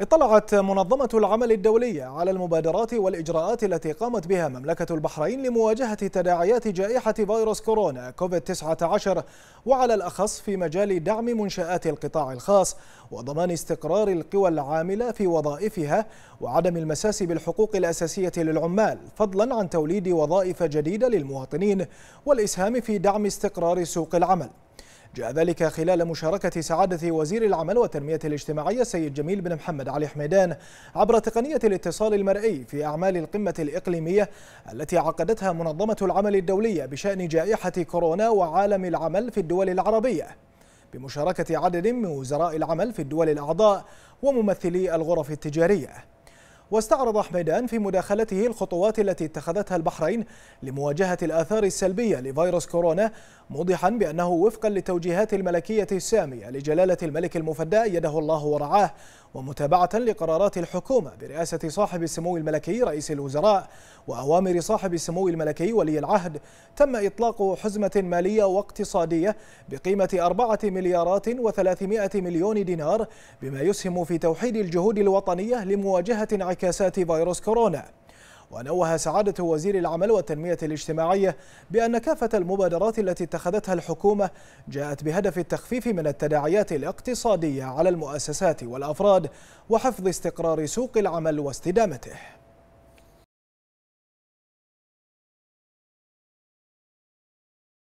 اطلعت منظمة العمل الدولية على المبادرات والإجراءات التي قامت بها مملكة البحرين لمواجهة تداعيات جائحة فيروس كورونا كوفيد-19 وعلى الأخص في مجال دعم منشآت القطاع الخاص وضمان استقرار القوى العاملة في وظائفها وعدم المساس بالحقوق الأساسية للعمال فضلا عن توليد وظائف جديدة للمواطنين والإسهام في دعم استقرار سوق العمل جاء ذلك خلال مشاركة سعادة وزير العمل والتنمية الاجتماعية السيد جميل بن محمد علي حميدان عبر تقنية الاتصال المرئي في أعمال القمة الإقليمية التي عقدتها منظمة العمل الدولية بشأن جائحة كورونا وعالم العمل في الدول العربية بمشاركة عدد من وزراء العمل في الدول الأعضاء وممثلي الغرف التجارية واستعرض حميدان في مداخلته الخطوات التي اتخذتها البحرين لمواجهة الآثار السلبية لفيروس كورونا موضحا بأنه وفقا لتوجيهات الملكية السامية لجلالة الملك المفدى يده الله ورعاه ومتابعة لقرارات الحكومة برئاسة صاحب السمو الملكي رئيس الوزراء وأوامر صاحب السمو الملكي ولي العهد تم إطلاق حزمة مالية واقتصادية بقيمة أربعة مليارات وثلاثمائة مليون دينار بما يسهم في توحيد الجهود الوطنية لمواجهة انعكاسات فيروس كورونا ونوه سعادة وزير العمل والتنمية الاجتماعية بأن كافة المبادرات التي اتخذتها الحكومة جاءت بهدف التخفيف من التداعيات الاقتصادية على المؤسسات والأفراد وحفظ استقرار سوق العمل واستدامته